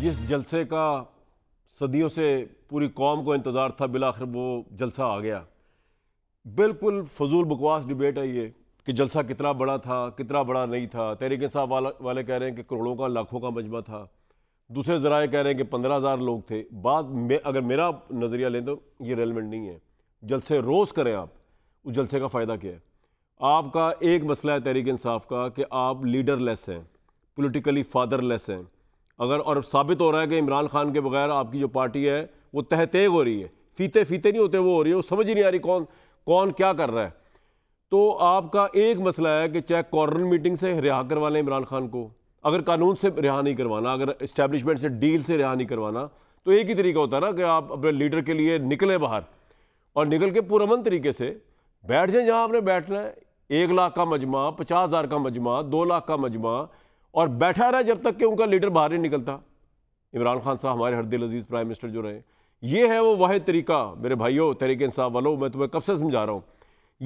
जिस जलसे का सदियों से पूरी कौम को इंतज़ार था आखिर वो जलसा आ गया बिल्कुल फजूल बकवास डिबेट है ये कि जलसा कितना बड़ा था कितना बड़ा नहीं था तहरीक साहब वाला वाले कह रहे हैं कि करोड़ों का लाखों का मजमा था दूसरे ज़राए कह रहे हैं कि पंद्रह हज़ार लोग थे बात में अगर मेरा नज़रिया लें तो ये रेलमेंट नहीं है जलसे रोज़ करें आप उस जलसे का फ़ायदा क्या है आपका एक मसला है तहरीक इंसाफ का कि आप लीडर लेस हैं पोलिटिकली फादर लेस हैं अगर और साबित हो रहा है कि इमरान खान के बगैर आपकी जो पार्टी है वो तह तेग हो रही है फीते फीते नहीं होते वो हो रही है वो समझ ही नहीं आ रही कौन कौन क्या कर रहा है तो आपका एक मसला है कि चाहे कॉर्नर मीटिंग से रिहा करवा लें इमरान खान को अगर कानून से रिहा नहीं करवाना अगर इस्टेब्लिशमेंट से डील से रिहा नहीं करवाना तो एक ही तरीका होता है ना कि आप अपने लीडर के लिए निकलें बाहर और निकल के पुरमन तरीके से बैठ जाए जहाँ आपने बैठना है एक लाख का मजमा पचास हज़ार का मजमा दो लाख का मजमा और बैठा रहा जब तक कि उनका लीडर बाहर नहीं निकलता इमरान खान साहब हमारे हरदिल अजीज़ प्राइम मिनिस्टर जो रहे ये है वो वाहि तरीका मेरे भाइयों तरीक़े इंसाफ वालों मैं तुम्हें कब से समझा रहा हूँ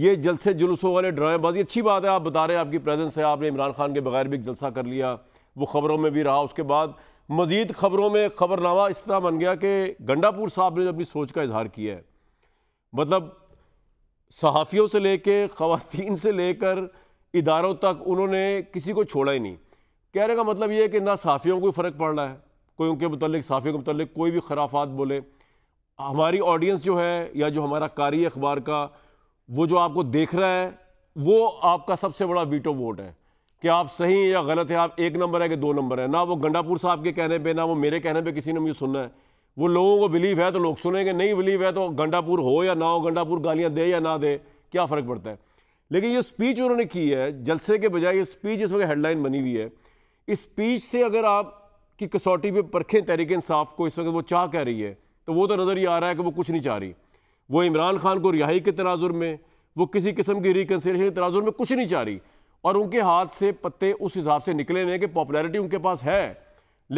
ये जलसे जुलूसों वाले ड्रामेबाजी अच्छी बात है आप बता रहे हैं आपकी प्रेजेंस है आपने इमरान खान के बगैर भी जलसा कर लिया वो खबरों में भी रहा उसके बाद मज़ीद खबरों में खबरनामा इस तरह बन गया कि गंडापुर साहब ने अपनी सोच का इजहार किया है मतलब सहाफ़ियों से कर ख़वातीन से लेकर इदारों तक उन्होंने किसी को छोड़ा ही नहीं कहने का मतलब ये है कि ना साफ़ियों को फ़र्क पड़ रहा है कोई उनके मतलब साफ़ियों के मतलब कोई भी खराफात बोले हमारी ऑडियंस जो है या जो हमारा कारी अखबार का वो जो आपको देख रहा है वो आपका सबसे बड़ा वीटो वोट है कि आप सही हैं या गलत है आप एक नंबर है कि दो नंबर है ना वो गंडापुर साहब के कहने पे ना वो मेरे कहने पे किसी ने मुझे सुनना है वो लोगों को बिलीव है तो लोग सुनेंगे नहीं बिलीव है तो गंडापुर हो या ना हो गंडापुर गालियाँ दे या ना दे क्या फ़र्क पड़ता है लेकिन ये स्पीच उन्होंने की है जलसे के बजाय ये स्पीच इस वक्त हेडलाइन बनी हुई है स्पीच से अगर आप की कसौटी पे परखें तहरीक इंसाफ को इस वक्त वो चाह कह रही है तो वो तो नज़र ही आ रहा है कि वो कुछ नहीं चाह रही वो इमरान खान को रिहाई के तनाजुर में वो किसी किस्म की रिकनसेशन के तनाजुर में कुछ नहीं चाह रही और उनके हाथ से पत्ते उस हिसाब से निकले हुए कि पॉपुलैरिटी उनके पास है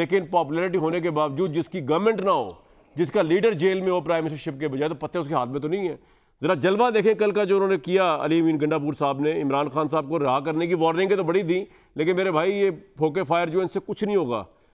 लेकिन पॉपुलैरिटी होने के बावजूद जिसकी गवर्नमेंट ना हो जिसका लीडर जेल में हो प्राइम मिनिस्टरशिप के बजाय तो पत्ते उसके हाथ में तो नहीं है ज़रा जलवा देखें कल का जो उन्होंने किया अली अमीन गंडापुर साहब ने इमरान खान साहब को रहा करने की वार्निंगें तो बड़ी दी लेकिन मेरे भाई ये फोके फायर जो इनसे कुछ नहीं होगा